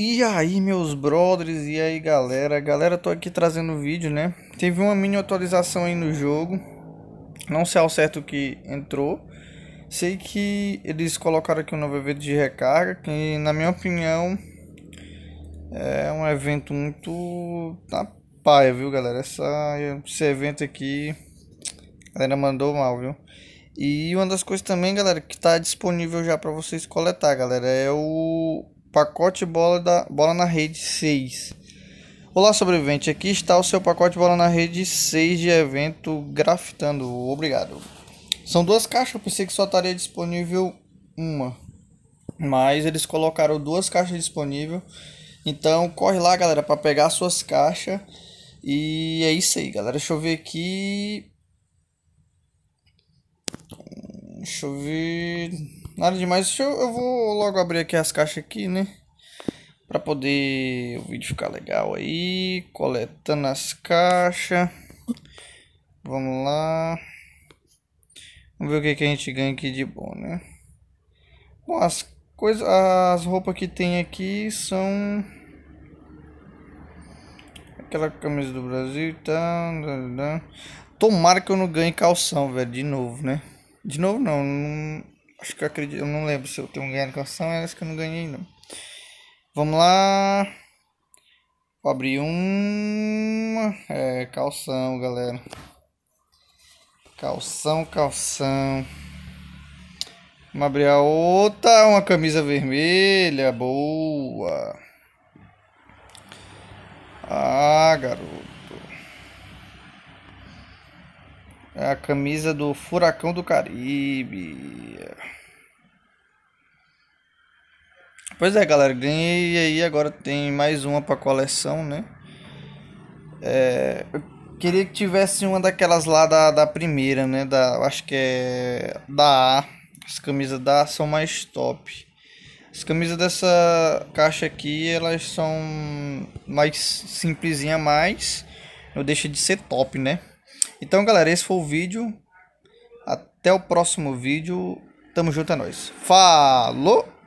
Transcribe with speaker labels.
Speaker 1: E aí, meus brothers, e aí, galera? Galera, tô aqui trazendo o vídeo, né? Teve uma mini atualização aí no jogo. Não sei ao certo que entrou. Sei que eles colocaram aqui um novo evento de recarga, que na minha opinião é um evento muito na paia, viu, galera? Essa, esse evento aqui a galera mandou mal, viu? E uma das coisas também, galera, que tá disponível já para vocês coletar, galera, é o pacote bola, da, bola na rede 6. Olá, sobrevivente. Aqui está o seu pacote bola na rede 6 de evento Graftando. Obrigado. São duas caixas, eu pensei que só estaria disponível uma. Mas eles colocaram duas caixas disponíveis. Então corre lá, galera, para pegar suas caixas. E é isso aí, galera. Deixa eu ver aqui. Deixa eu ver. Nada demais. Deixa eu, eu vou logo abrir aqui as caixas aqui, né? Pra poder o vídeo ficar legal aí. Coletando as caixas. Vamos lá. Vamos ver o que, que a gente ganha aqui de bom, né? Bom, as coisas. As roupas que tem aqui são. Aquela camisa do Brasil e tá, tal. Né, né, né. Tomara que eu não ganhe calção, velho. De novo, né? De novo, não, não. acho que eu acredito. Eu não lembro se eu tenho ganhado canção. É essa que eu não ganhei, não. Vamos lá. Vou abrir uma. É, calção, galera. Calção, calção. Vamos abrir a outra. Uma camisa vermelha. Boa. Ah, garoto. É a camisa do Furacão do Caribe. Pois é, galera, ganhei e aí agora tem mais uma para coleção, né? É, eu queria que tivesse uma daquelas lá da, da primeira, né? Da, acho que é da A. As camisas da A são mais top. As camisas dessa caixa aqui, elas são mais simplesinha mais. Não deixa de ser top, né? Então, galera, esse foi o vídeo. Até o próximo vídeo. Tamo junto, é nóis. Falou!